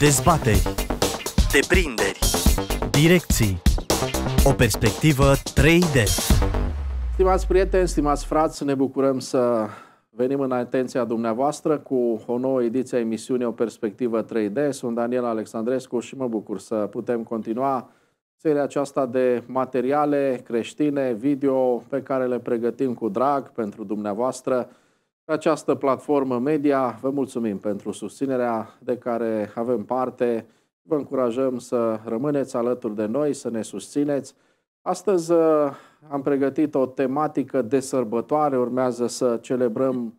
Dezbateri. Deprinderi. Direcții. O perspectivă 3D. Stimați prieteni, stimați frați, ne bucurăm să venim în atenția dumneavoastră cu o nouă ediție a emisiunii O perspectivă 3D. Sunt Daniel Alexandrescu și mă bucur să putem continua seria aceasta de materiale creștine, video pe care le pregătim cu drag pentru dumneavoastră pe această platformă media vă mulțumim pentru susținerea de care avem parte. Vă încurajăm să rămâneți alături de noi, să ne susțineți. Astăzi uh, am pregătit o tematică de sărbătoare, urmează să celebrăm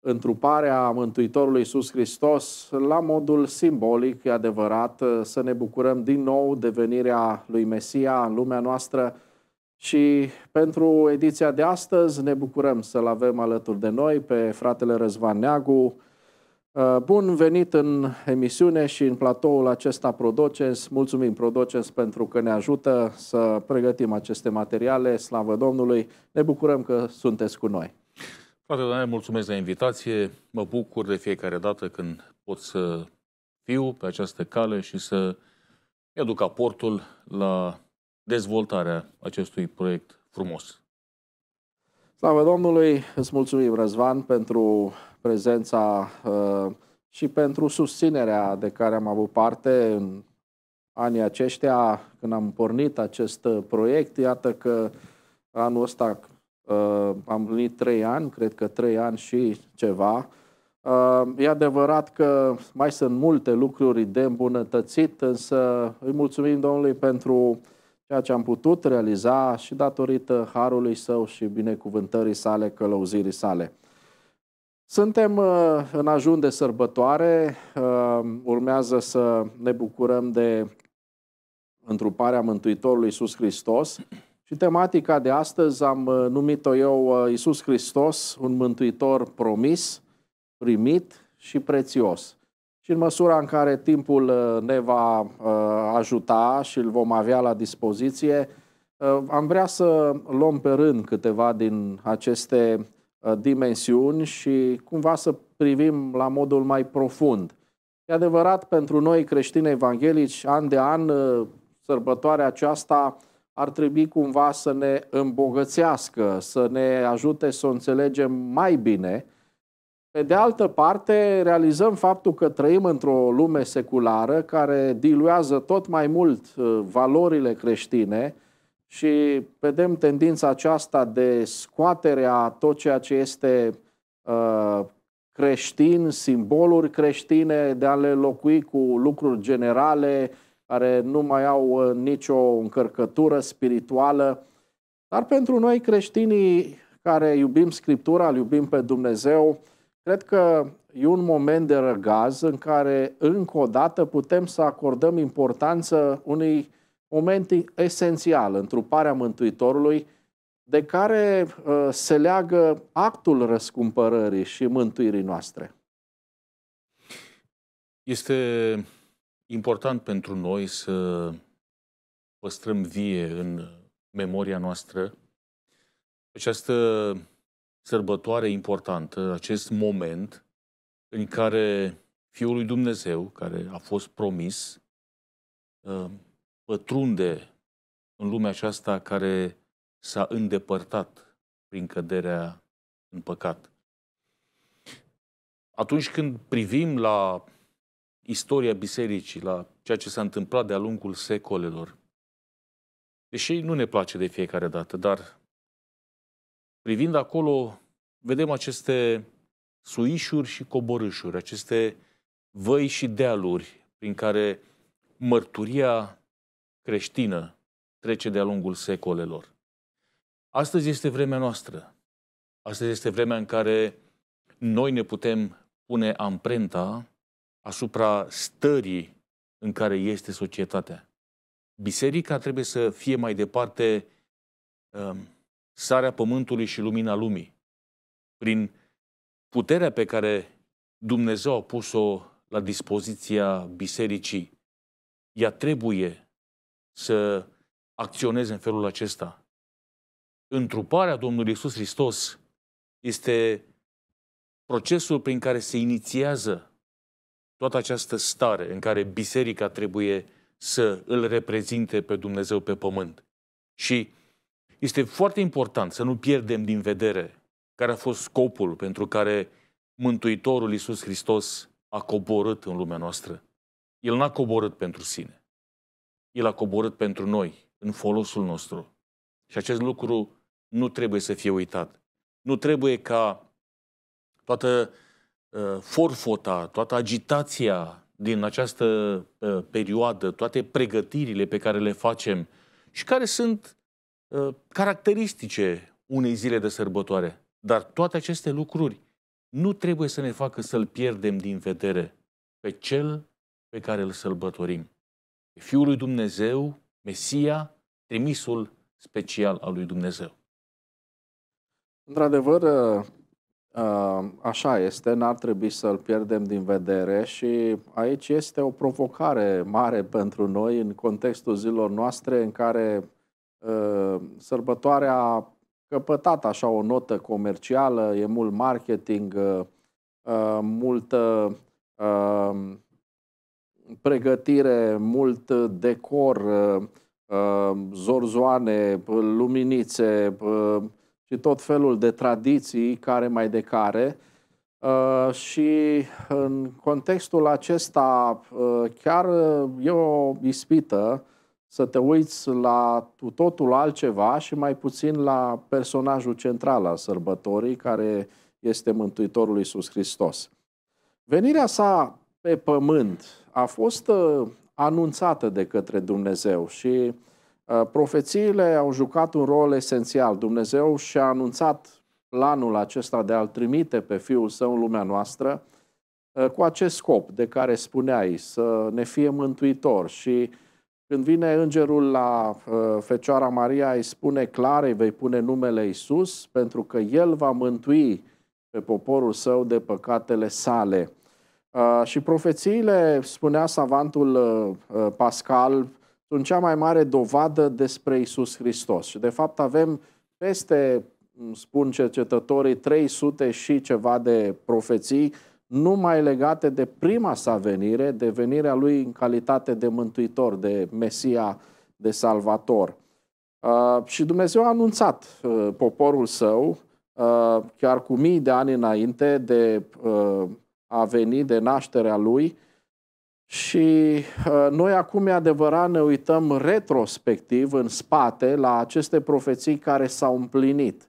întruparea Mântuitorului Iisus Hristos la modul simbolic, e adevărat, să ne bucurăm din nou de venirea lui Mesia în lumea noastră, și pentru ediția de astăzi ne bucurăm să-l avem alături de noi pe fratele Răzvan Neagu. Uh, bun venit în emisiune și în platoul acesta Prodocens. Mulțumim Prodocens pentru că ne ajută să pregătim aceste materiale. Slavă Domnului! Ne bucurăm că sunteți cu noi. Frate Daniel, mulțumesc de invitație. Mă bucur de fiecare dată când pot să fiu pe această cale și să mi aduc aportul la dezvoltarea acestui proiect frumos. Slavă Domnului, îți mulțumim, Răzvan, pentru prezența uh, și pentru susținerea de care am avut parte în anii aceștia, când am pornit acest uh, proiect. Iată că anul ăsta uh, am împlinit trei ani, cred că trei ani și ceva. Uh, e adevărat că mai sunt multe lucruri de îmbunătățit, însă îi mulțumim Domnului pentru ceea ce am putut realiza și datorită harului său și binecuvântării sale, călăuzirii sale. Suntem uh, în ajun de sărbătoare, uh, urmează să ne bucurăm de întruparea Mântuitorului Iisus Hristos și tematica de astăzi am uh, numit-o eu Iisus Hristos, un mântuitor promis, primit și prețios și în măsura în care timpul uh, ne va uh, ajuta și îl vom avea la dispoziție, uh, am vrea să luăm pe rând câteva din aceste dimensiuni și cumva să privim la modul mai profund. E adevărat, pentru noi creștini evanghelici, an de an, sărbătoarea aceasta ar trebui cumva să ne îmbogățească, să ne ajute să o înțelegem mai bine – pe de altă parte, realizăm faptul că trăim într-o lume seculară care diluează tot mai mult uh, valorile creștine și vedem tendința aceasta de scoatere a tot ceea ce este uh, creștin, simboluri creștine, de a le locui cu lucruri generale care nu mai au uh, nicio încărcătură spirituală. Dar pentru noi creștinii care iubim Scriptura, îl iubim pe Dumnezeu, Cred că e un moment de răgaz în care, încă o dată, putem să acordăm importanță unui moment esențial, întruparea Mântuitorului, de care uh, se leagă actul răscumpărării și mântuirii noastre. Este important pentru noi să păstrăm vie în memoria noastră această sărbătoare importantă, acest moment în care Fiul lui Dumnezeu, care a fost promis, uh, pătrunde în lumea aceasta care s-a îndepărtat prin căderea în păcat. Atunci când privim la istoria bisericii, la ceea ce s-a întâmplat de-a lungul secolelor, deși nu ne place de fiecare dată, dar Privind acolo, vedem aceste suișuri și coborâșuri, aceste văi și dealuri prin care mărturia creștină trece de-a lungul secolelor. Astăzi este vremea noastră. Astăzi este vremea în care noi ne putem pune amprenta asupra stării în care este societatea. Biserica trebuie să fie mai departe um, sarea pământului și lumina lumii, prin puterea pe care Dumnezeu a pus-o la dispoziția bisericii, ea trebuie să acționeze în felul acesta. Întruparea Domnului Isus Hristos este procesul prin care se inițiază toată această stare în care biserica trebuie să îl reprezinte pe Dumnezeu pe pământ. Și este foarte important să nu pierdem din vedere care a fost scopul pentru care Mântuitorul Iisus Hristos a coborât în lumea noastră. El n-a coborât pentru sine. El a coborât pentru noi, în folosul nostru. Și acest lucru nu trebuie să fie uitat. Nu trebuie ca toată uh, forfota, toată agitația din această uh, perioadă, toate pregătirile pe care le facem și care sunt Uh, caracteristice unei zile de sărbătoare. Dar toate aceste lucruri nu trebuie să ne facă să-L pierdem din vedere pe Cel pe care îl sărbătorim. Pe Fiul lui Dumnezeu, Mesia, trimisul special al lui Dumnezeu. Într-adevăr, uh, uh, așa este, n-ar trebui să-l pierdem din vedere și aici este o provocare mare pentru noi în contextul zilor noastre în care Ehm, sărbătoarea a căpătat așa o notă comercială, e mult marketing, ehm, ehm, multă pregătire, mult decor, zorzoane, luminițe și tot felul de tradiții care mai de care. Și în contextul acesta chiar e o ispită să te uiți la totul altceva și mai puțin la personajul central al sărbătorii, care este Mântuitorul Iisus Hristos. Venirea sa pe pământ a fost uh, anunțată de către Dumnezeu și uh, profețiile au jucat un rol esențial. Dumnezeu și-a anunțat planul acesta de a-L trimite pe Fiul Său în lumea noastră uh, cu acest scop de care spuneai, să ne fie mântuitor și când vine îngerul la uh, Fecioara Maria, îi spune clar, îi vei pune numele Isus, pentru că el va mântui pe poporul său de păcatele sale. Uh, și profețiile, spunea savantul uh, Pascal, sunt cea mai mare dovadă despre Isus Hristos. Și de fapt avem peste, mm, spun cercetătorii, 300 și ceva de profeții numai legate de prima sa venire, de venirea lui în calitate de mântuitor, de Mesia, de salvator. Uh, și Dumnezeu a anunțat uh, poporul său, uh, chiar cu mii de ani înainte de uh, a veni, de nașterea lui, și uh, noi acum, e adevărat, ne uităm retrospectiv în spate la aceste profeții care s-au împlinit.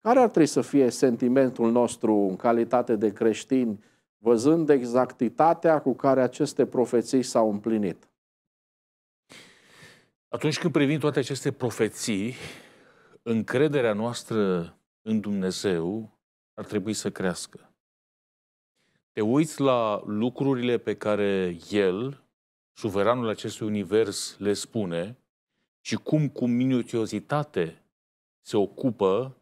Care ar trebui să fie sentimentul nostru în calitate de creștini, văzând exactitatea cu care aceste profeții s-au împlinit? Atunci când privim toate aceste profeții, încrederea noastră în Dumnezeu ar trebui să crească. Te uiți la lucrurile pe care El, suveranul acestui univers, le spune și cum cu minuțiozitate se ocupă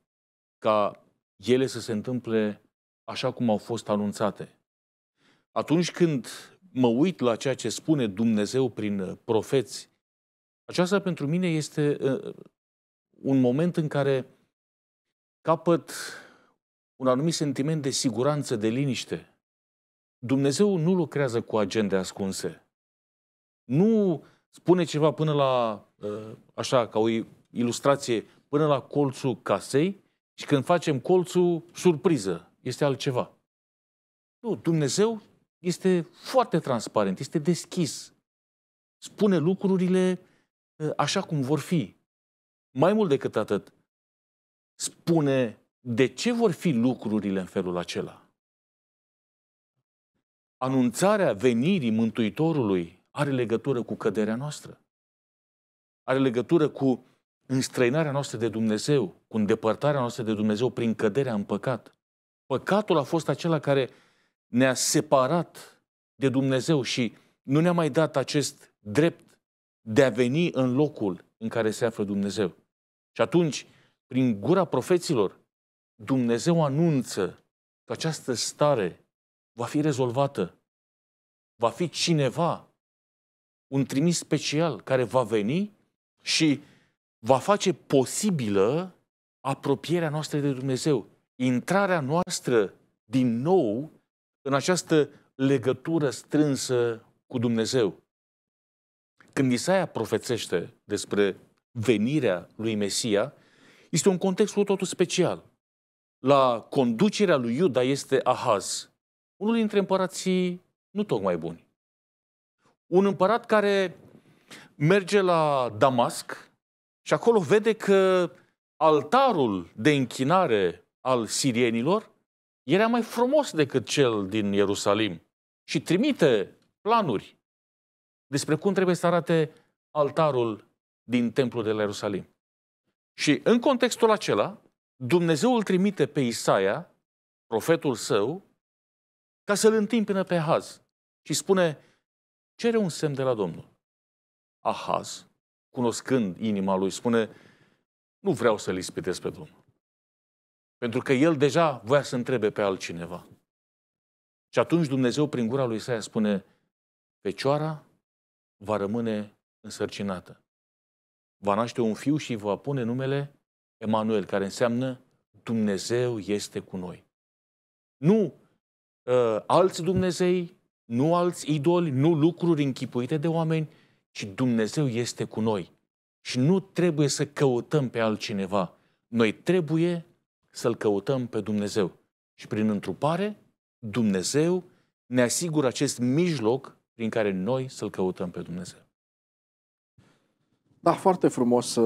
ca ele să se întâmple așa cum au fost anunțate. Atunci când mă uit la ceea ce spune Dumnezeu prin uh, profeți, aceasta pentru mine este uh, un moment în care capăt un anumit sentiment de siguranță, de liniște. Dumnezeu nu lucrează cu agende ascunse. Nu spune ceva până la, uh, așa, ca o ilustrație, până la colțul casei și când facem colțul, surpriză, este altceva. Nu, Dumnezeu este foarte transparent, este deschis. Spune lucrurile ă, așa cum vor fi. Mai mult decât atât, spune de ce vor fi lucrurile în felul acela. Anunțarea venirii Mântuitorului are legătură cu căderea noastră. Are legătură cu înstrăinarea noastră de Dumnezeu, cu îndepărtarea noastră de Dumnezeu prin căderea în păcat. Păcatul a fost acela care ne-a separat de Dumnezeu și nu ne-a mai dat acest drept de a veni în locul în care se află Dumnezeu. Și atunci, prin gura profeților, Dumnezeu anunță că această stare va fi rezolvată. Va fi cineva, un trimis special care va veni și va face posibilă apropierea noastră de Dumnezeu, intrarea noastră din nou în această legătură strânsă cu Dumnezeu. Când Isaia profețește despre venirea lui Mesia, este un context cu totul special. La conducerea lui Iuda este Ahaz, unul dintre împărații nu tocmai buni. Un împărat care merge la Damasc și acolo vede că altarul de închinare al sirienilor era mai frumos decât cel din Ierusalim și trimite planuri despre cum trebuie să arate altarul din templul de la Ierusalim. Și în contextul acela, Dumnezeu îl trimite pe Isaia, profetul său, ca să-l întâmpină pe Haz și spune, cere un semn de la Domnul. Ahaz cunoscând inima lui, spune, nu vreau să-L ispitesc pe Domnul. Pentru că el deja voia să întrebe pe altcineva. Și atunci Dumnezeu, prin gura lui Isaia, spune, Fecioara va rămâne însărcinată. Va naște un fiu și va pune numele Emanuel, care înseamnă Dumnezeu este cu noi. Nu uh, alți Dumnezei, nu alți idoli, nu lucruri închipuite de oameni, ci Dumnezeu este cu noi. Și nu trebuie să căutăm pe altcineva. Noi trebuie să-L căutăm pe Dumnezeu. Și prin întrupare, Dumnezeu ne asigură acest mijloc prin care noi să-L căutăm pe Dumnezeu. Da, foarte frumos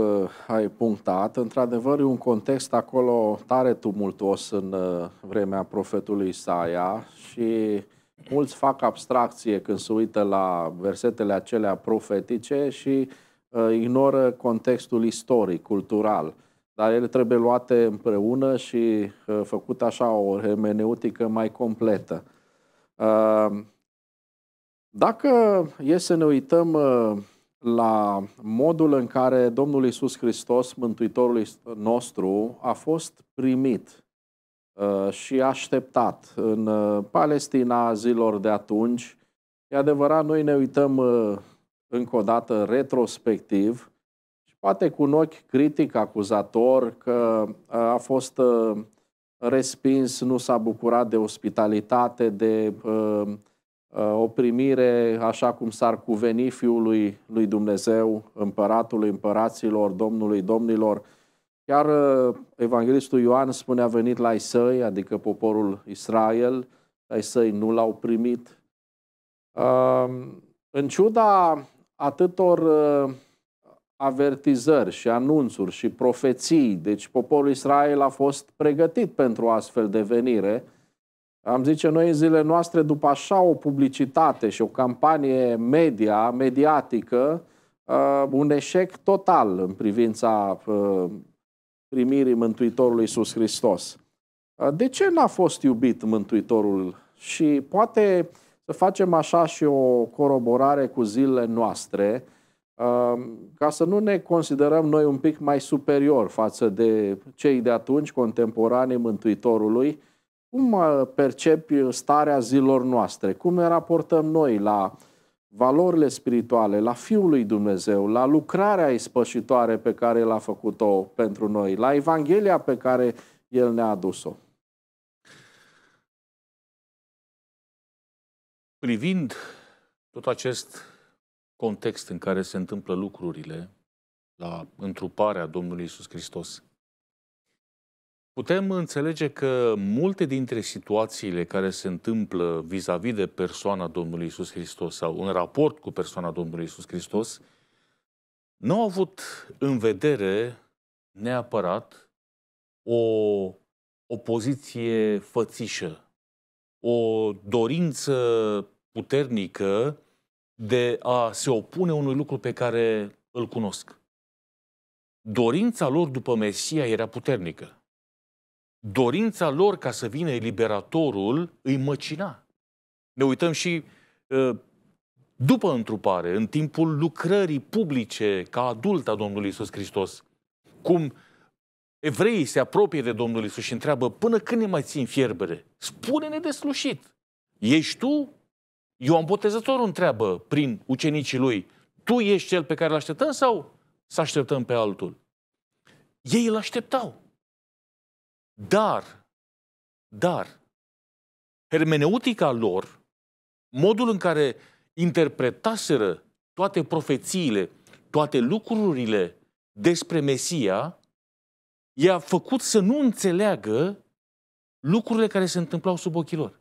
ai punctat. Într-adevăr, e un context acolo tare tumultuos în uh, vremea profetului Isaia și mulți fac abstracție când se uită la versetele acelea profetice și uh, ignoră contextul istoric, cultural. Dar ele trebuie luate împreună și uh, făcut așa o hermeneutică mai completă. Uh, dacă e să ne uităm uh, la modul în care Domnul Isus Hristos, Mântuitorul nostru, a fost primit Uh, și așteptat în uh, Palestina zilor de atunci. E adevărat, noi ne uităm uh, încă o dată retrospectiv și poate cu un ochi critic acuzator că a fost respins, nu s-a bucurat de ospitalitate, de o primire așa cum s-ar cuveni Fiului lui Dumnezeu, Împăratului Împăraților, Domnului Domnilor, Chiar uh, evanghelistul Ioan spune a venit la Isai, adică poporul Israel, la Isai nu l-au primit. Um, în ciuda atâtor uh, avertizări și anunțuri și profeții, deci poporul Israel a fost pregătit pentru astfel de venire, am zice noi în zilele noastre, după așa o publicitate și o campanie media, mediatică, uh, un eșec total în privința primirii Mântuitorului Iisus Hristos. De ce n-a fost iubit Mântuitorul? Și poate să facem așa și o coroborare cu zilele noastre, ca să nu ne considerăm noi un pic mai superior față de cei de atunci, contemporanii Mântuitorului, cum percepi starea zilor noastre? Cum ne raportăm noi la uh, valorile spirituale, la Fiul lui Dumnezeu, la lucrarea ispășitoare pe care l-a făcut-o pentru noi, la Evanghelia pe care El ne-a adus-o. Privind tot acest context în care se întâmplă lucrurile, la întruparea Domnului Isus Hristos, Putem înțelege că multe dintre situațiile care se întâmplă vis-a-vis -vis de persoana Domnului Isus Hristos sau în raport cu persoana Domnului Isus Hristos nu au avut în vedere neapărat o, opoziție fățișă, o dorință puternică de a se opune unui lucru pe care îl cunosc. Dorința lor după Mesia era puternică dorința lor ca să vină eliberatorul îi măcina. Ne uităm și ă, după întrupare, în timpul lucrării publice ca adult a Domnului Isus Hristos, cum evreii se apropie de Domnul Isus și întreabă, până când ne mai țin fierbere? Spune-ne de slușit. Ești tu? Ioan Botezătorul întreabă prin ucenicii lui, tu ești cel pe care îl așteptăm sau să așteptăm pe altul? Ei îl așteptau. Dar, dar, hermeneutica lor, modul în care interpretaseră toate profețiile, toate lucrurile despre Mesia, i-a făcut să nu înțeleagă lucrurile care se întâmplau sub ochii lor.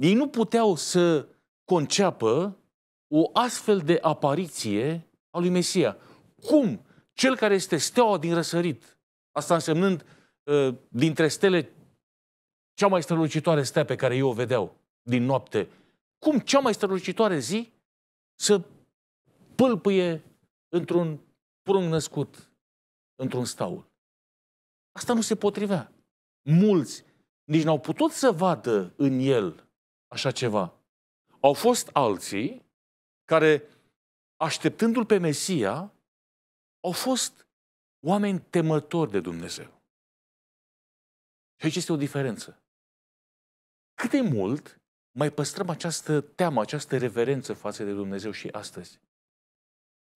Ei nu puteau să conceapă o astfel de apariție a lui Mesia. Cum cel care este steaua din răsărit, asta însemnând Ă, dintre stele, cea mai strălucitoare stea pe care eu o vedeau din noapte, cum cea mai strălucitoare zi să pâlpâie într-un prung născut, într-un staul. Asta nu se potrivea. Mulți nici n-au putut să vadă în el așa ceva. Au fost alții care, așteptându-l pe Mesia, au fost oameni temători de Dumnezeu. Și aici este o diferență. Cât de mult mai păstrăm această teamă, această reverență față de Dumnezeu și astăzi?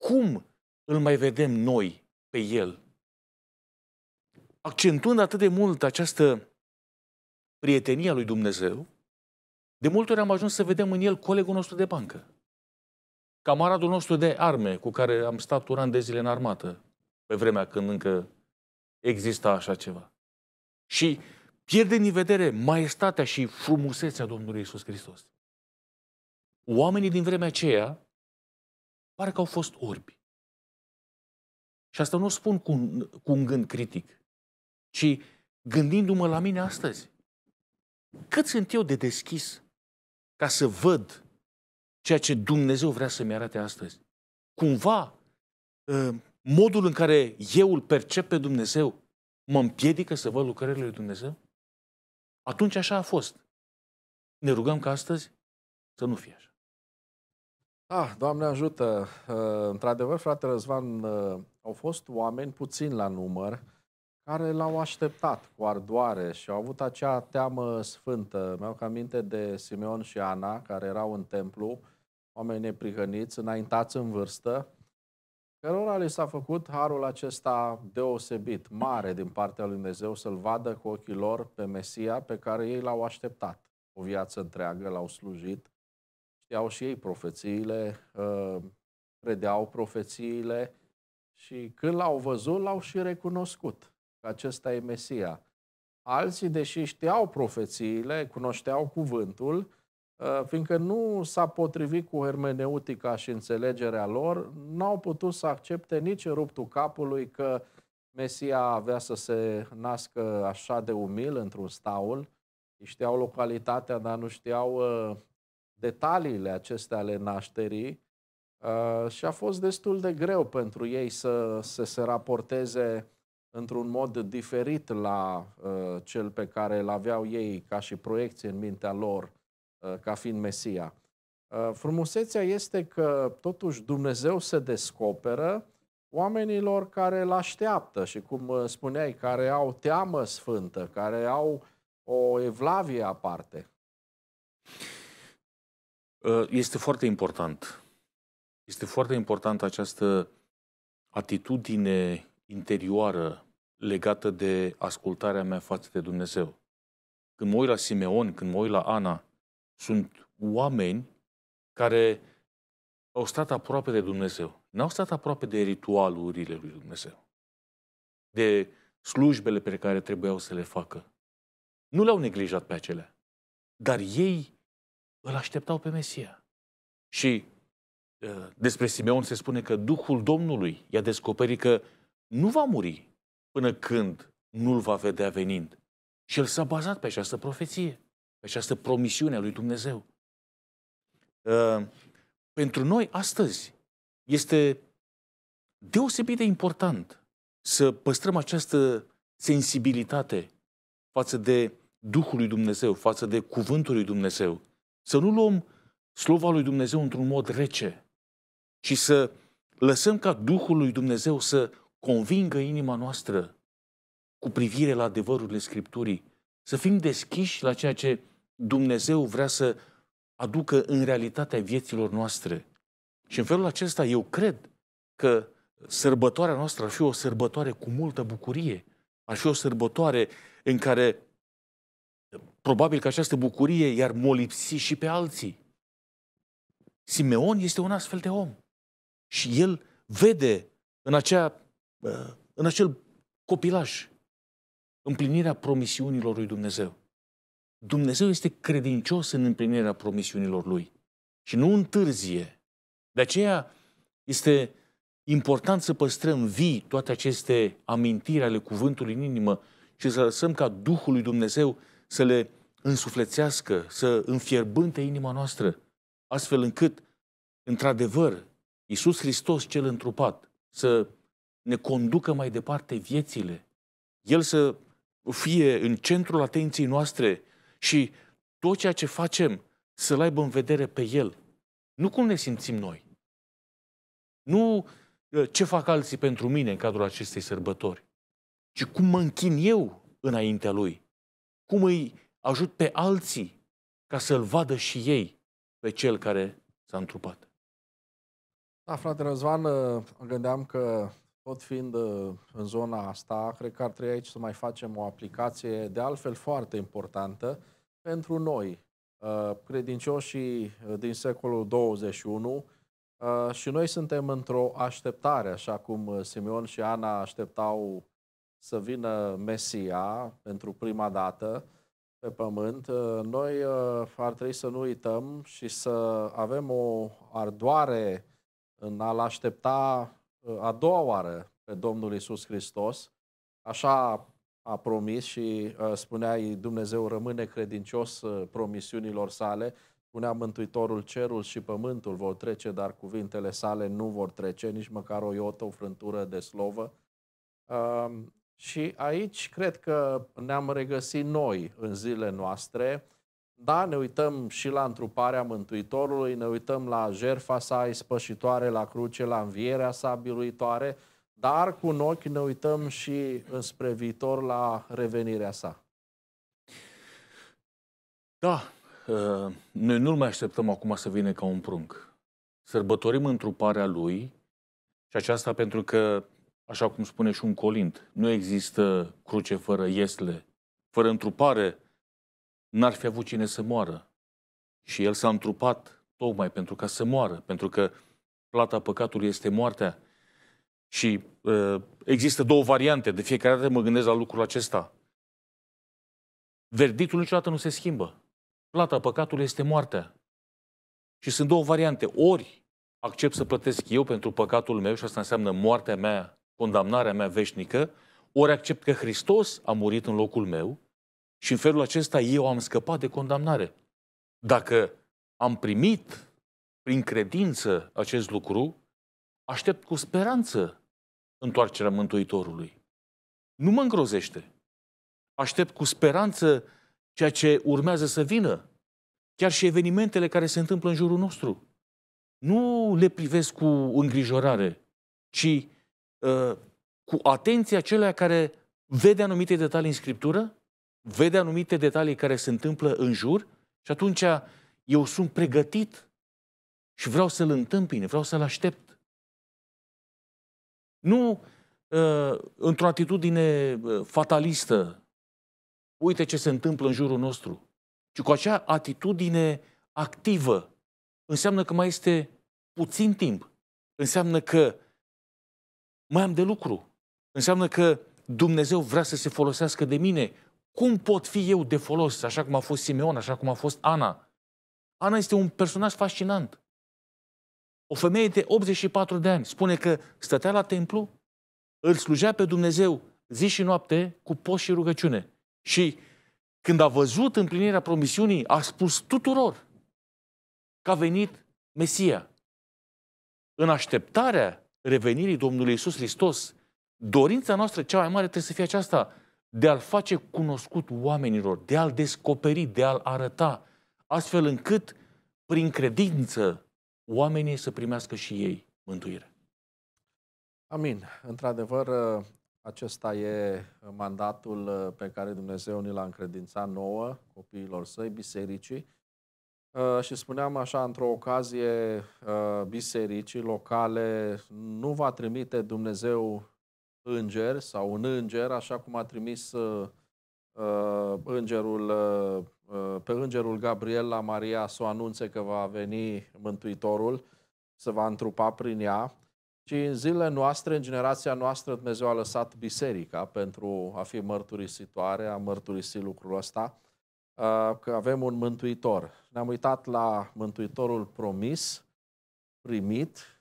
Cum îl mai vedem noi pe El? Accentuând atât de mult această prietenie a lui Dumnezeu, de multe ori am ajuns să vedem în el colegul nostru de bancă. Camaradul nostru de arme cu care am stat un an de zile în armată, pe vremea când încă exista așa ceva. Și Pierde din vedere maestatea și frumusețea Domnului Isus Hristos. Oamenii din vremea aceea pare că au fost orbi. Și asta nu o spun cu un, cu un gând critic, ci gândindu-mă la mine astăzi. Cât sunt eu de deschis ca să văd ceea ce Dumnezeu vrea să-mi arate astăzi? Cumva, ă, modul în care eu îl percep pe Dumnezeu mă împiedică să văd lucrările lui Dumnezeu? Atunci așa a fost. Ne rugăm ca astăzi să nu fie așa. Ah, Doamne ajută! Uh, într-adevăr, frate Răzvan, uh, au fost oameni puțin la număr care l-au așteptat cu ardoare și au avut acea teamă sfântă. Mi-au aminte de Simeon și Ana, care erau în templu, oameni neprihăniți, înaintați în vârstă, cărora li s-a făcut harul acesta deosebit, mare din partea lui Dumnezeu, să-L vadă cu ochii lor pe Mesia pe care ei l-au așteptat o viață întreagă, l-au slujit, știau și ei profețiile, uh, credeau profețiile și când l-au văzut, l-au și recunoscut că acesta e Mesia. Alții, deși știau profețiile, cunoșteau cuvântul, Ă, fiindcă nu s-a potrivit cu hermeneutica și înțelegerea lor, n-au putut să accepte nici ruptul capului că Mesia avea să se nască așa de umil într-un staul, știau localitatea, dar nu știau ă, detaliile acestea ale nașterii ă, și a fost destul de greu pentru ei să, să se raporteze într-un mod diferit la cel pe care îl aveau ei ca și proiecție în mintea lor Uh, ca fiind Mesia. Uh, frumusețea este că totuși Dumnezeu se descoperă oamenilor care îl așteaptă și cum uh, spuneai, care au teamă sfântă, care au o evlavie aparte. Este foarte important. Este foarte important această atitudine interioară legată de ascultarea mea față de Dumnezeu. Când mă uit la Simeon, când mă uit la Ana, sunt oameni care au stat aproape de Dumnezeu. N-au stat aproape de ritualurile lui Dumnezeu, de slujbele pe care trebuiau să le facă. Nu le-au neglijat pe acelea, dar ei îl așteptau pe Mesia. Și ă, despre Simeon se spune că Duhul Domnului i-a descoperit că nu va muri până când nu-l va vedea venind. Și el s-a bazat pe această profeție această promisiune a lui Dumnezeu. Pentru noi astăzi este deosebit de important să păstrăm această sensibilitate față de Duhul lui Dumnezeu, față de Cuvântul lui Dumnezeu. Să nu luăm slova lui Dumnezeu într-un mod rece, ci să lăsăm ca Duhul lui Dumnezeu să convingă inima noastră cu privire la adevărurile Scripturii, să fim deschiși la ceea ce Dumnezeu vrea să aducă în realitatea vieților noastre. Și în felul acesta eu cred că sărbătoarea noastră ar fi o sărbătoare cu multă bucurie. Ar fi o sărbătoare în care probabil că această bucurie i-ar molipsi și pe alții. Simeon este un astfel de om. Și el vede în, acea, uh, în acel copilaj împlinirea promisiunilor lui Dumnezeu. Dumnezeu este credincios în împlinirea promisiunilor lui și nu întârzie. De aceea este important să păstrăm vii toate aceste amintiri ale cuvântului în inimă și să lăsăm ca Duhul lui Dumnezeu să le însuflețească, să înfierbânte inima noastră, astfel încât, într-adevăr, Iisus Hristos cel întrupat să ne conducă mai departe viețile, El să fie în centrul atenției noastre și tot ceea ce facem să-L aibă în vedere pe El. Nu cum ne simțim noi. Nu uh, ce fac alții pentru mine în cadrul acestei sărbători, ci cum mă închin eu înaintea Lui. Cum îi ajut pe alții ca să-L vadă și ei pe Cel care s-a întrupat. Da, frate Răzvan, uh, gândeam că tot fiind uh, în zona asta, cred că ar trebui aici să mai facem o aplicație de altfel foarte importantă pentru noi, uh, credincioșii uh, din secolul 21 și noi suntem într-o așteptare, așa cum Simeon și Ana așteptau să vină Mesia pentru prima dată pe pământ, noi ar trebui să nu uităm și să avem o ardoare în a-L aștepta a doua oară pe Domnul Isus Hristos, așa a promis și uh, spunea Dumnezeu rămâne credincios uh, promisiunilor sale, spunea Mântuitorul cerul și pământul vor trece, dar cuvintele sale nu vor trece, nici măcar o iotă, o frântură de slovă. Um, și aici cred că ne-am regăsit noi în zilele noastre, da, ne uităm și la întruparea Mântuitorului, ne uităm la jerfa sa ispășitoare la cruce, la învierea sa biluitoare, dar cu un ochi ne uităm și înspre viitor la revenirea sa. Da, ă, noi nu-l mai așteptăm acum să vină ca un prunc. Sărbătorim întruparea lui și aceasta pentru că, așa cum spune și un colint, nu există cruce fără iesle, fără întrupare n-ar fi avut cine să moară. Și el s-a întrupat tocmai pentru ca să moară, pentru că plata păcatului este moartea. Și uh, există două variante, de fiecare dată mă gândesc la lucrul acesta. Verdictul niciodată nu se schimbă. Plata păcatului este moartea. Și sunt două variante. Ori accept să plătesc eu pentru păcatul meu și asta înseamnă moartea mea, condamnarea mea veșnică, ori accept că Hristos a murit în locul meu și în felul acesta eu am scăpat de condamnare. Dacă am primit prin credință acest lucru, aștept cu speranță întoarcerea Mântuitorului. Nu mă îngrozește. Aștept cu speranță ceea ce urmează să vină, chiar și evenimentele care se întâmplă în jurul nostru. Nu le privesc cu îngrijorare, ci uh, cu atenția celea care vede anumite detalii în Scriptură vede anumite detalii care se întâmplă în jur și atunci eu sunt pregătit și vreau să-l întâmpin, vreau să-l aștept. Nu uh, într-o atitudine ă, fatalistă, uite ce se întâmplă în jurul nostru, ci cu acea atitudine activă. Înseamnă că mai este puțin timp. Înseamnă că mai am de lucru. Înseamnă că Dumnezeu vrea să se folosească de mine cum pot fi eu de folos, așa cum a fost Simeon, așa cum a fost Ana? Ana este un personaj fascinant. O femeie de 84 de ani spune că stătea la templu, îl slujea pe Dumnezeu zi și noapte cu post și rugăciune. Și când a văzut împlinirea promisiunii, a spus tuturor că a venit Mesia. În așteptarea revenirii Domnului Isus Hristos, dorința noastră cea mai mare trebuie să fie aceasta, de a-l face cunoscut oamenilor, de a-l descoperi, de a-l arăta, astfel încât, prin credință, oamenii să primească și ei mântuire. Amin. Într-adevăr, acesta e mandatul pe care Dumnezeu ne l-a încredințat nouă, copiilor săi, bisericii. Și spuneam așa, într-o ocazie, bisericii locale nu va trimite Dumnezeu înger sau un înger, așa cum a trimis uh, uh îngerul, uh, uh, pe îngerul Gabriel la Maria să o anunțe că va veni Mântuitorul, să va întrupa prin ea, ci în zilele noastre, în generația noastră, Dumnezeu a lăsat biserica pentru a fi mărturisitoare, a mărturisi lucrul ăsta, uh, că avem un mântuitor. Ne-am uitat la mântuitorul promis, primit,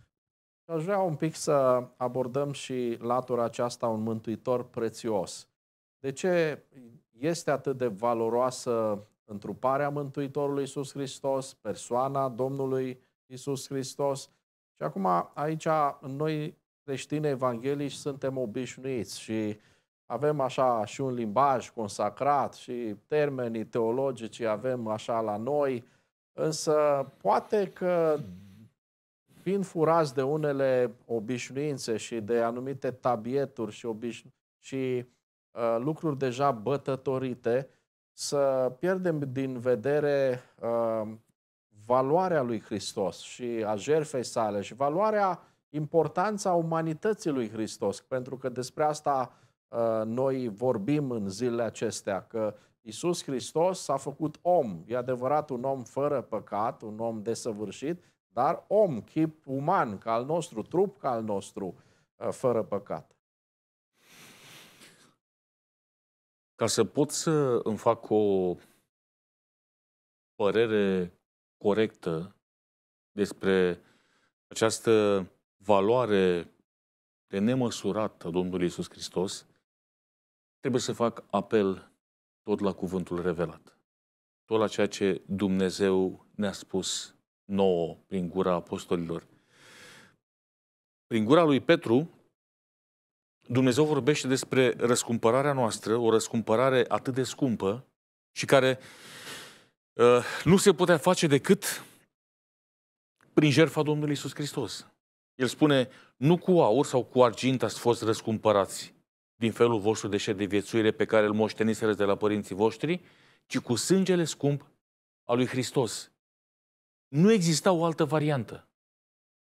Aș vrea un pic să abordăm și latura aceasta un mântuitor prețios. De ce este atât de valoroasă întruparea Mântuitorului Iisus Hristos, persoana Domnului Iisus Hristos? Și acum aici noi creștini evanghelici suntem obișnuiți și avem așa și un limbaj consacrat și termenii teologici avem așa la noi, însă poate că fiind furați de unele obișnuințe și de anumite tabieturi și, obișnu- și uh, lucruri deja bătătorite, să pierdem din vedere uh, valoarea lui Hristos și a jertfei sale și valoarea, importanța umanității lui Hristos, pentru că despre asta uh, noi vorbim în zilele acestea, că Isus Hristos s-a făcut om, e adevărat un om fără păcat, un om desăvârșit, dar om, chip uman, ca al nostru, trup ca al nostru, ă, fără păcat. Ca să pot să îmi fac o părere corectă despre această valoare de nemăsurat a Domnului Isus Hristos, trebuie să fac apel tot la cuvântul revelat, tot la ceea ce Dumnezeu ne-a spus nouă prin gura apostolilor. Prin gura lui Petru, Dumnezeu vorbește despre răscumpărarea noastră, o răscumpărare atât de scumpă și care uh, nu se putea face decât prin jertfa Domnului Isus Hristos. El spune, nu cu aur sau cu argint ați fost răscumpărați din felul vostru de de viețuire pe care îl moșteniseră de la părinții voștri, ci cu sângele scump al lui Hristos, nu exista o altă variantă.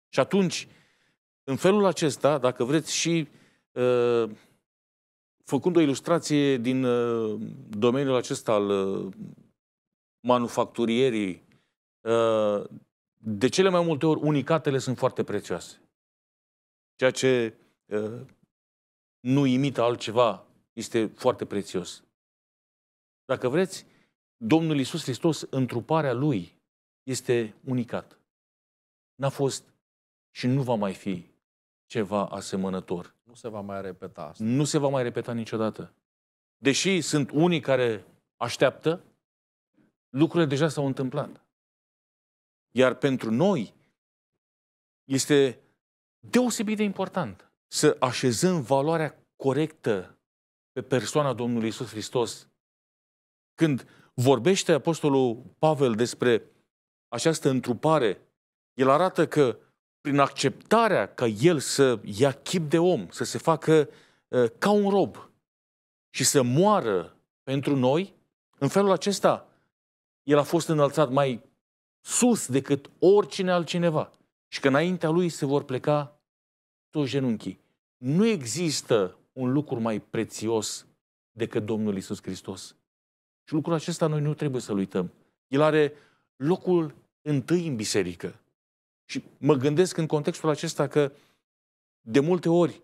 Și atunci, în felul acesta, dacă vreți și uh, făcând o ilustrație din uh, domeniul acesta al uh, manufacturierii, uh, de cele mai multe ori unicatele sunt foarte prețioase. Ceea ce uh, nu imită altceva este foarte prețios. Dacă vreți, Domnul Isus Hristos, întruparea Lui, este unicat. N-a fost și nu va mai fi ceva asemănător. Nu se va mai repeta asta. Nu se va mai repeta niciodată. Deși sunt unii care așteaptă, lucrurile deja s-au întâmplat. Iar pentru noi este deosebit de important să așezăm valoarea corectă pe persoana Domnului Isus Hristos. Când vorbește Apostolul Pavel despre această întrupare, el arată că prin acceptarea ca el să ia chip de om, să se facă uh, ca un rob și să moară pentru noi, în felul acesta el a fost înălțat mai sus decât oricine altcineva și că înaintea lui se vor pleca toți genunchii. Nu există un lucru mai prețios decât Domnul Isus Hristos. Și lucrul acesta noi nu trebuie să-l uităm. El are locul întâi în biserică. Și mă gândesc în contextul acesta că de multe ori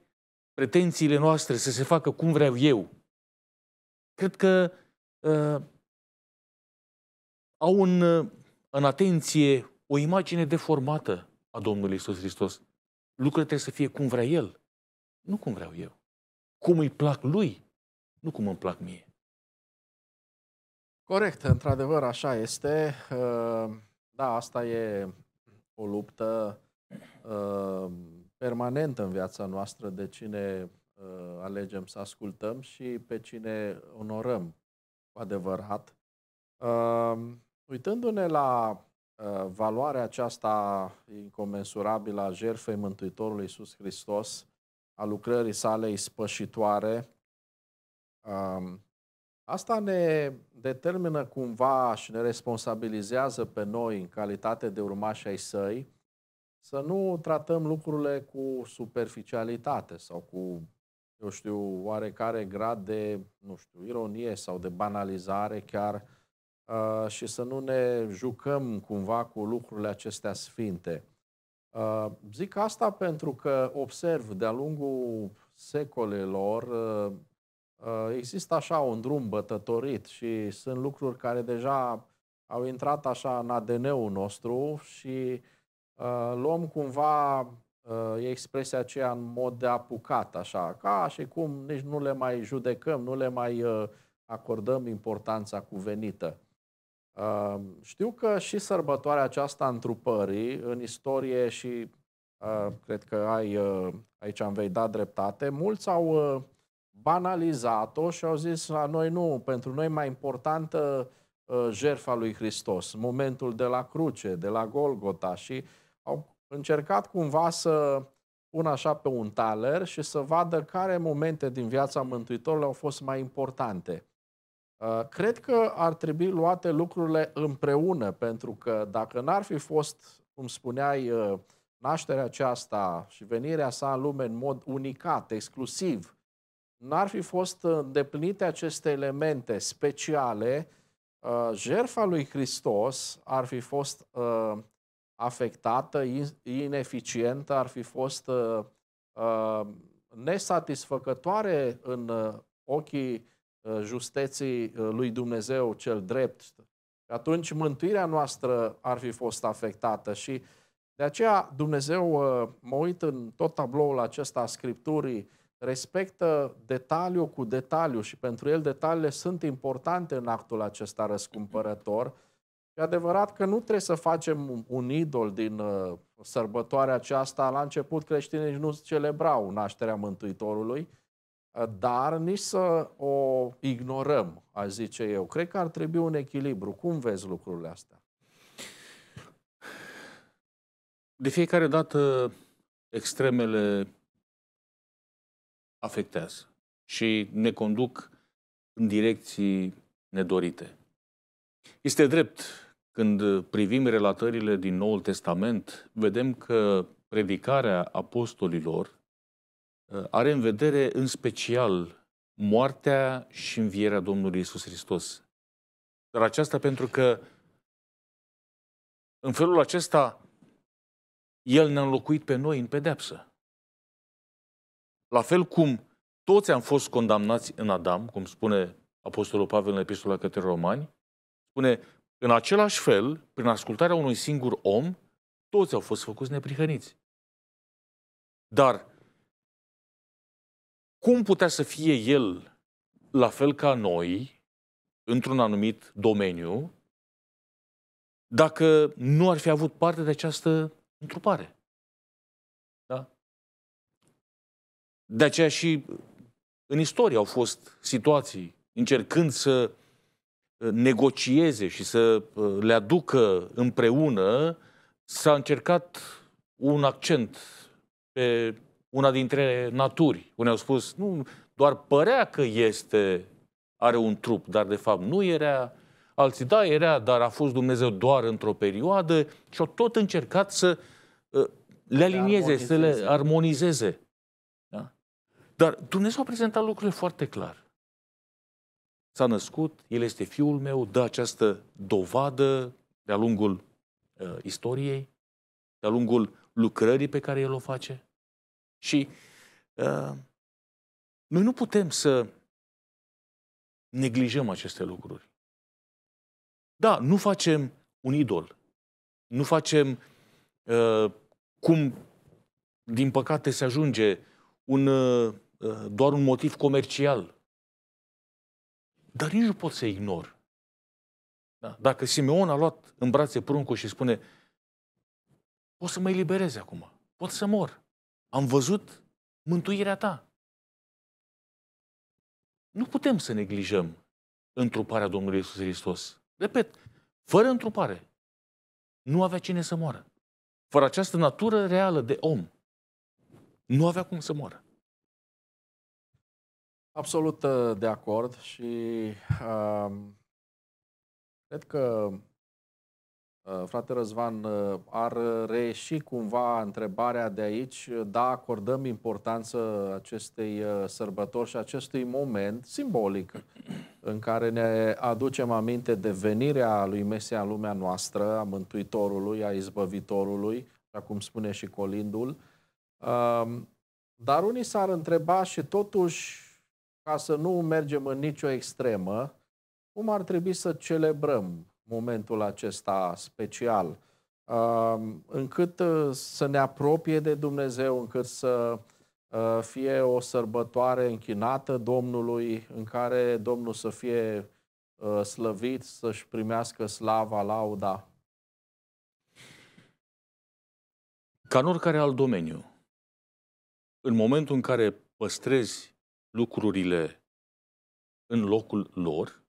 pretențiile noastre să se facă cum vreau eu, cred că uh, au în, în atenție o imagine deformată a Domnului Isus Hristos. Lucrurile trebuie să fie cum vrea El, nu cum vreau eu. Cum îi plac Lui, nu cum îmi plac mie. Corect, într-adevăr, așa este. Ă, da, asta e o luptă uh, permanentă în viața noastră de cine uh, alegem să ascultăm și pe cine onorăm cu adevărat. Uh, uitându-ne la uh, valoarea aceasta incomensurabilă a jertfei Mântuitorului Iisus Hristos, a lucrării sale ispășitoare, uh, Asta ne determină cumva și ne responsabilizează pe noi în calitate de urmași ai săi să nu tratăm lucrurile cu superficialitate sau cu, eu știu, oarecare grad de, nu știu, ironie sau de banalizare chiar uh, și să nu ne jucăm cumva cu lucrurile acestea sfinte. Uh, zic asta pentru că observ de-a lungul secolelor uh, Uh, există așa un drum bătătorit și sunt lucruri care deja au intrat așa în ADN-ul nostru și uh, luăm cumva uh, expresia aceea în mod de apucat, așa, ca și cum nici nu le mai judecăm, nu le mai acordăm importanța cuvenită. știu că și sărbătoarea aceasta întrupării, în istorie și cred că ai, aici am vei da dreptate, mulți au uh, banalizat-o și au zis la noi nu, pentru noi mai importantă uh, jertfa lui Hristos, momentul de la cruce, de la Golgota și au încercat cumva să pun așa pe un taler și să vadă care momente din viața Mântuitorului au fost mai importante. Uh, cred că ar trebui luate lucrurile împreună, pentru că dacă n-ar fi fost, cum spuneai, uh, nașterea aceasta și venirea sa în lume în mod unicat, exclusiv, n-ar fi fost îndeplinite aceste elemente speciale, uh, jertfa lui Hristos ar fi fost uh, afectată, ineficientă, ar fi fost uh, nesatisfăcătoare în ochii justeții lui Dumnezeu cel drept. Atunci mântuirea noastră ar fi fost afectată și de aceea Dumnezeu, mă uit în tot tabloul acesta a Scripturii, respectă detaliu cu detaliu și pentru el detaliile sunt importante în actul acesta răscumpărător. E adevărat că nu trebuie să facem un idol din uh, sărbătoarea aceasta. La început creștinii nu celebrau nașterea Mântuitorului, uh, dar nici să o ignorăm, a zice eu. Cred că ar trebui un echilibru. Cum vezi lucrurile astea? De fiecare dată extremele afectează și ne conduc în direcții nedorite. Este drept, când privim relatările din Noul Testament, vedem că predicarea apostolilor uh, are în vedere în special moartea și învierea Domnului Isus Hristos. Dar aceasta pentru că în felul acesta El ne-a înlocuit pe noi în pedepsă. La fel cum toți am fost condamnați în Adam, cum spune Apostolul Pavel în Epistola către Romani, spune, în același fel, prin ascultarea unui singur om, toți au fost făcuți neprihăniți. Dar cum putea să fie el la fel ca noi, într-un anumit domeniu, dacă nu ar fi avut parte de această întrupare? De aceea și în istorie au fost situații încercând să uh, negocieze și să uh, le aducă împreună, s-a încercat un accent pe una dintre naturi. Unii au spus, nu, doar părea că este, are un trup, dar de fapt nu era. Alții, da, era, dar a fost Dumnezeu doar într-o perioadă și au tot încercat să uh, le alinieze, să le armonizeze. Dar Dumnezeu a prezentat lucrurile foarte clar. S-a născut, El este Fiul meu, dă această dovadă de-a lungul uh, istoriei, de-a lungul lucrării pe care El o face. Și uh, noi nu putem să neglijăm aceste lucruri. Da, nu facem un idol. Nu facem uh, cum, din păcate, se ajunge un uh, Uh, doar un motiv comercial. Dar nici nu pot să ignor. Da? Dacă Simeon a luat în brațe pruncul și spune pot să mă elibereze acum, pot să mor, am văzut mântuirea ta. Nu putem să neglijăm întruparea Domnului Isus Hristos. Repet, fără întrupare, nu avea cine să moară. Fără această natură reală de om, nu avea cum să moară. Absolut uh, de acord și uh, cred că uh, frate Răzvan uh, ar reieși cumva întrebarea de aici, da, acordăm importanță acestei uh, sărbători și acestui moment simbolic în care ne aducem aminte de venirea lui Mesia în lumea noastră, a Mântuitorului, a Izbăvitorului, așa cum spune și colindul. Um, dar unii s-ar întreba și totuși ca să nu mergem în nicio extremă, cum ar trebui să celebrăm momentul acesta special, încât uh, să ne apropie de Dumnezeu, încât să uh, fie o sărbătoare închinată Domnului, în care Domnul să fie uh, slăvit, să-și primească slava, lauda? Ca în oricare alt domeniu, în momentul în care păstrezi lucrurile în locul lor,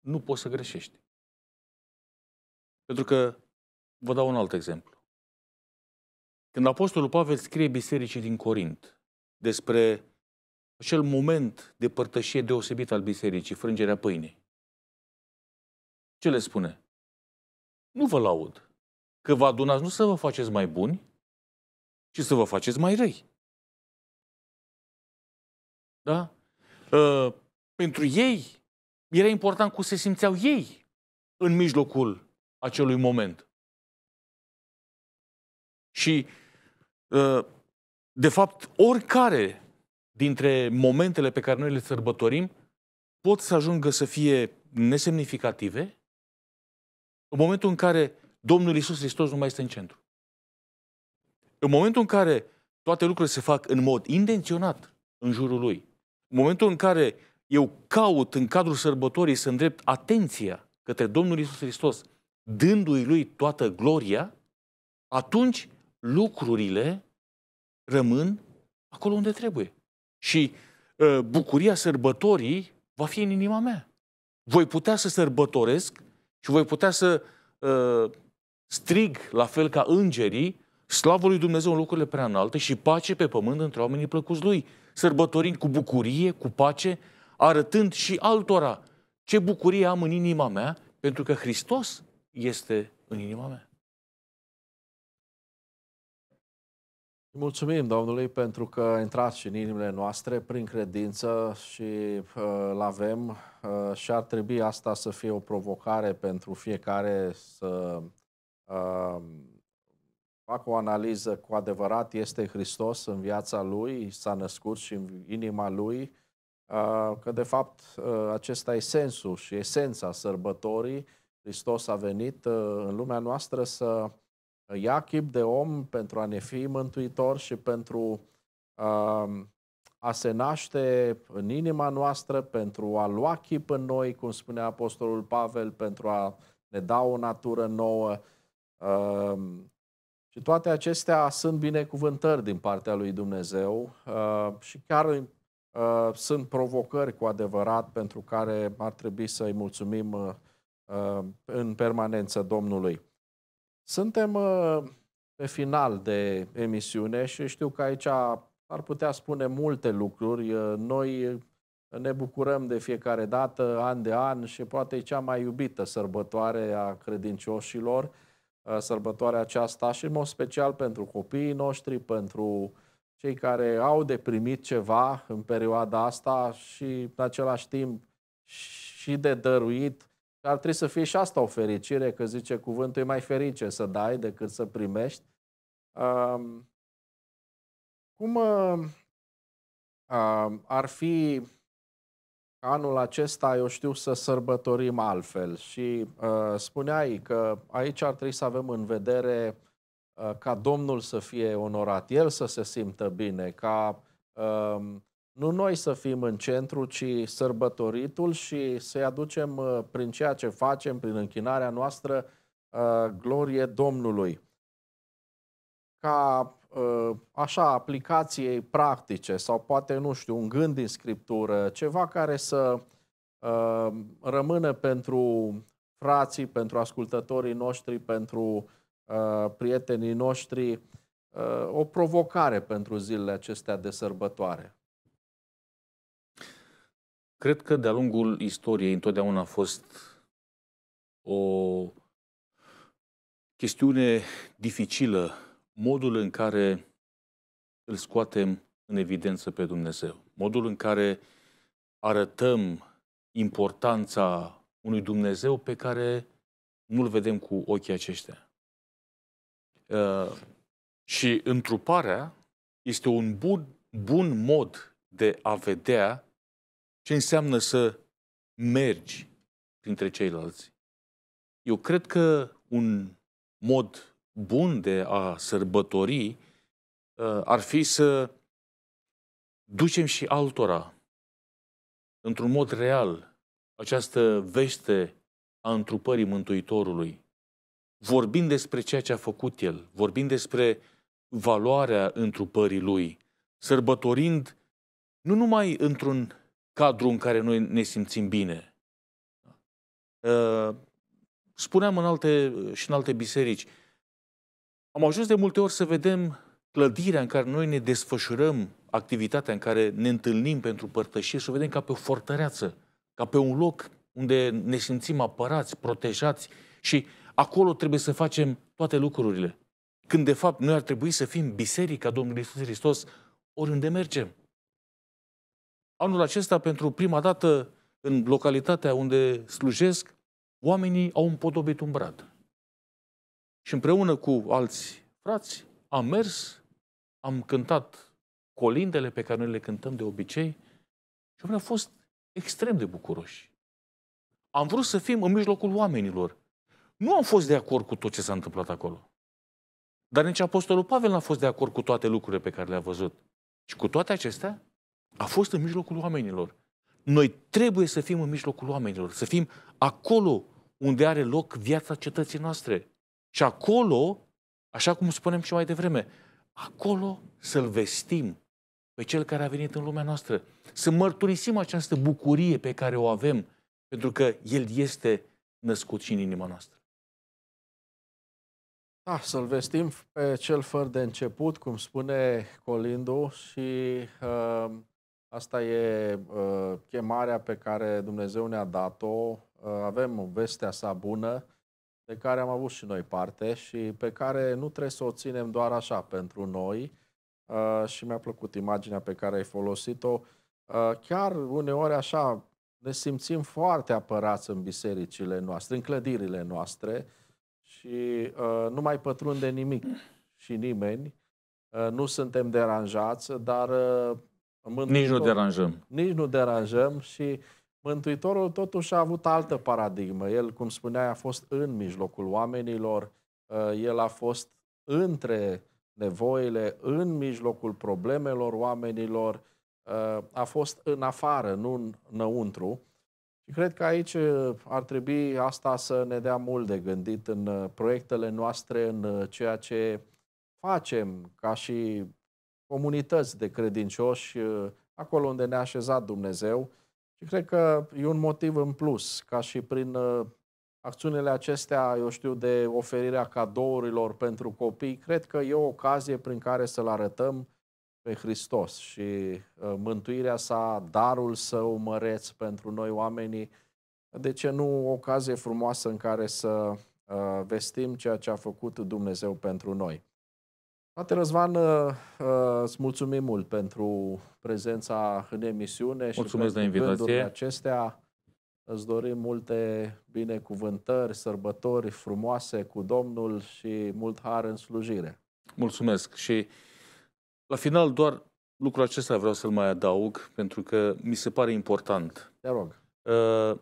nu poți să greșești. Pentru că, vă dau un alt exemplu. Când Apostolul Pavel scrie bisericii din Corint despre acel moment de părtășie deosebit al bisericii, frângerea pâinii, ce le spune? Nu vă laud că vă adunați nu să vă faceți mai buni, ci să vă faceți mai răi. Da? Uh, pentru ei era important cum se simțeau ei în mijlocul acelui moment. Și, uh, de fapt, oricare dintre momentele pe care noi le sărbătorim pot să ajungă să fie nesemnificative în momentul în care Domnul Isus Hristos nu mai este în centru. În momentul în care toate lucrurile se fac în mod intenționat în jurul lui, în momentul în care eu caut în cadrul sărbătorii să îndrept atenția către Domnul Isus Hristos, dându-i lui toată gloria, atunci lucrurile rămân acolo unde trebuie. Și uh, bucuria sărbătorii va fi în inima mea. Voi putea să sărbătoresc și voi putea să uh, strig, la fel ca îngerii, slavă lui Dumnezeu în lucrurile prea înalte și pace pe pământ între oamenii plăcuți lui sărbătorind cu bucurie, cu pace, arătând și altora ce bucurie am în inima mea, pentru că Hristos este în inima mea. Mulțumim Domnului pentru că a intrat și în inimile noastre prin credință și uh, l-avem uh, și ar trebui asta să fie o provocare pentru fiecare să uh, fac o analiză cu adevărat este Hristos în viața lui, s-a născut și în inima lui, uh, că de fapt uh, acesta e sensul și esența sărbătorii. Hristos a venit uh, în lumea noastră să ia chip de om pentru a ne fi mântuitor și pentru a se naște în inima noastră, pentru a lua chip în noi, cum spunea Apostolul Pavel, pentru a ne da o natură nouă și toate acestea sunt binecuvântări din partea lui Dumnezeu uh, și chiar uh, sunt provocări cu adevărat pentru care ar trebui să-i mulțumim uh, în permanență Domnului. Suntem pe final de emisiune și știu că aici ar putea spune multe lucruri. Noi ne bucurăm de fiecare dată, an de an, și poate e cea mai iubită sărbătoare a credincioșilor Uh, sărbătoarea aceasta și în mod special pentru copiii noștri, pentru cei care au de primit ceva în perioada asta și în același timp și de dăruit. Ar trebui să fie și asta o fericire, că zice cuvântul e mai ferice să dai decât să primești. Um, cum uh, um, ar fi anul acesta, eu știu, să sărbătorim altfel. Și uh, spuneai că aici ar trebui să avem în vedere uh, ca Domnul să fie onorat, El să se simtă bine, ca uh, nu noi să fim în centru, ci sărbătoritul și să-i aducem uh, prin ceea ce facem, prin închinarea noastră, uh, glorie Domnului. Ca Uh, așa, aplicații practice sau poate, nu știu, un gând din scriptură, ceva care să uh, rămână pentru frații, pentru ascultătorii noștri, pentru uh, prietenii noștri, uh, o provocare pentru zilele acestea de sărbătoare. Cred că de-a lungul istoriei întotdeauna a fost o chestiune dificilă modul în care îl scoatem în evidență pe Dumnezeu, modul în care arătăm importanța unui Dumnezeu pe care nu-l vedem cu ochii aceștia. Uh, și întruparea este un bun, bun mod de a vedea ce înseamnă să mergi printre ceilalți. Eu cred că un mod bun de a sărbători ă, ar fi să ducem și altora, într-un mod real, această veste a întrupării Mântuitorului, vorbind despre ceea ce a făcut El, vorbind despre valoarea întrupării Lui, sărbătorind nu numai într-un cadru în care noi ne simțim bine. Ă, spuneam în alte, și în alte biserici, am ajuns de multe ori să vedem clădirea în care noi ne desfășurăm activitatea în care ne întâlnim pentru și să vedem ca pe o fortăreață, ca pe un loc unde ne simțim apărați, protejați și acolo trebuie să facem toate lucrurile. Când de fapt noi ar trebui să fim biserica Domnului Iisus Hristos oriunde mergem. Anul acesta, pentru prima dată, în localitatea unde slujesc, oamenii au împodobit un brad. Și împreună cu alți frați am mers, am cântat colindele pe care noi le cântăm de obicei și am fost extrem de bucuroși. Am vrut să fim în mijlocul oamenilor. Nu am fost de acord cu tot ce s-a întâmplat acolo. Dar nici Apostolul Pavel n-a fost de acord cu toate lucrurile pe care le-a văzut. Și cu toate acestea, a fost în mijlocul oamenilor. Noi trebuie să fim în mijlocul oamenilor, să fim acolo unde are loc viața cetății noastre. Și acolo, așa cum spunem și mai devreme, acolo să-L vestim pe Cel care a venit în lumea noastră. Să mărturisim această bucurie pe care o avem, pentru că El este născut și în inima noastră. Da, să-l vestim pe cel fără de început, cum spune Colindu, și uh, asta e uh, chemarea pe care Dumnezeu ne-a dat-o. Uh, avem vestea sa bună, de care am avut și noi parte și pe care nu trebuie să o ținem doar așa pentru noi uh, și mi-a plăcut imaginea pe care ai folosit-o. Uh, chiar uneori așa ne simțim foarte apărați în bisericile noastre, în clădirile noastre și uh, nu mai pătrunde nimic și nimeni. Uh, nu suntem deranjați, dar uh, nici nu deranjăm. Nici nu deranjăm și Mântuitorul totuși a avut altă paradigmă. El, cum spuneai, a fost în mijlocul oamenilor, uh, el a fost între nevoile, în mijlocul problemelor oamenilor, uh, a fost în afară, nu înăuntru. Și cred că aici uh, ar trebui asta să ne dea mult de gândit în proiectele noastre, în ceea ce facem ca și comunități de credincioși, acolo unde ne-a așezat Dumnezeu, și cred că e un motiv în plus, ca și prin uh, acțiunile acestea, eu știu, de oferirea cadourilor pentru copii, cred că e o ocazie prin care să-L arătăm pe Hristos și uh, mântuirea sa, darul său măreț pentru noi oamenii, de ce nu o ocazie frumoasă în care să uh, vestim ceea ce a făcut Dumnezeu pentru noi. Frate Răzvan, uh, uh, îți mulțumim mult pentru prezența în emisiune și Mulțumesc de invitație. acestea. Îți dorim multe binecuvântări, sărbători frumoase cu Domnul și mult har în slujire. Mulțumesc și la final doar lucrul acesta vreau să-l mai adaug pentru că mi se pare important. Te rog. Uh,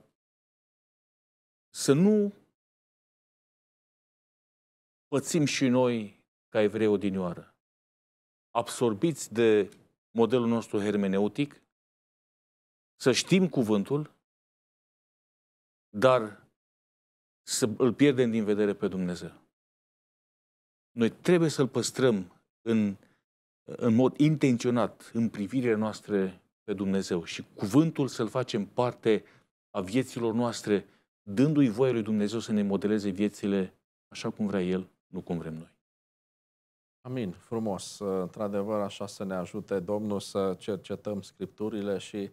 să nu pățim și noi ca evrei odinioară, absorbiți de modelul nostru hermeneutic, să știm cuvântul, dar să îl pierdem din vedere pe Dumnezeu. Noi trebuie să-l păstrăm în, în mod intenționat, în privirea noastră pe Dumnezeu și cuvântul să-l facem parte a vieților noastre, dându-i voie lui Dumnezeu să ne modeleze viețile așa cum vrea El, nu cum vrem noi. Amin, frumos. Într-adevăr, așa să ne ajute Domnul să cercetăm Scripturile și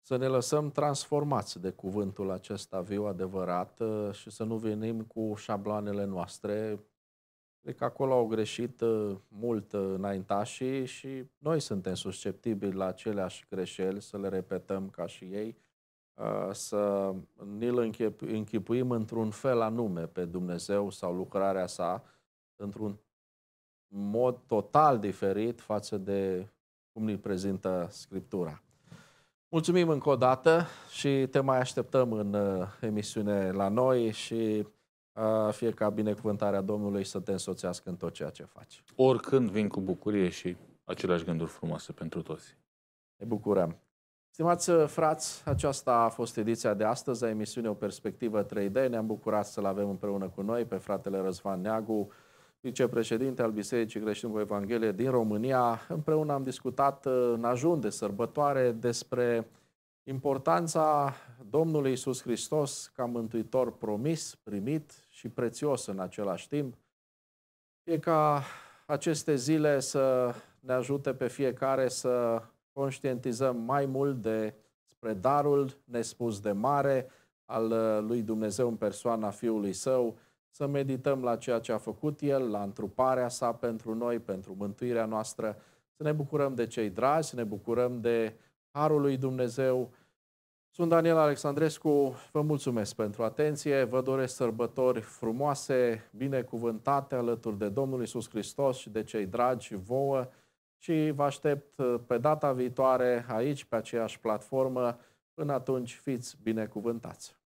să ne lăsăm transformați de cuvântul acesta viu adevărat ă, și să nu venim cu șabloanele noastre. Cred că acolo au greșit ă, mult înaintașii și noi suntem susceptibili la aceleași greșeli, să le repetăm ca și ei, ă, să ne-l închipuim într-un fel anume pe Dumnezeu sau lucrarea sa, într-un mod total diferit față de cum ne prezintă Scriptura. Mulțumim încă o dată și te mai așteptăm în uh, emisiune la noi și uh, fie ca binecuvântarea Domnului să te însoțească în tot ceea ce faci. Oricând vin cu bucurie și aceleași gânduri frumoase pentru toți. Ne bucurăm. Stimați uh, frați, aceasta a fost ediția de astăzi a emisiunii O Perspectivă 3D. Ne-am bucurat să-l avem împreună cu noi pe fratele Răzvan Neagu, vicepreședinte al Bisericii Creștine cu Evanghelie din România. Împreună am discutat uh, în ajun de sărbătoare despre importanța Domnului Isus Hristos ca mântuitor promis, primit și prețios în același timp. E ca aceste zile să ne ajute pe fiecare să conștientizăm mai mult de spre darul nespus de mare al uh, lui Dumnezeu în persoana Fiului Său, să medităm la ceea ce a făcut El, la întruparea sa pentru noi, pentru mântuirea noastră, să ne bucurăm de cei dragi, să ne bucurăm de harul lui Dumnezeu. Sunt Daniel Alexandrescu, vă mulțumesc pentru atenție, vă doresc sărbători frumoase, binecuvântate alături de Domnul Isus Hristos și de cei dragi vouă și vă aștept uh, pe data viitoare aici, pe aceeași platformă. Până atunci, fiți binecuvântați!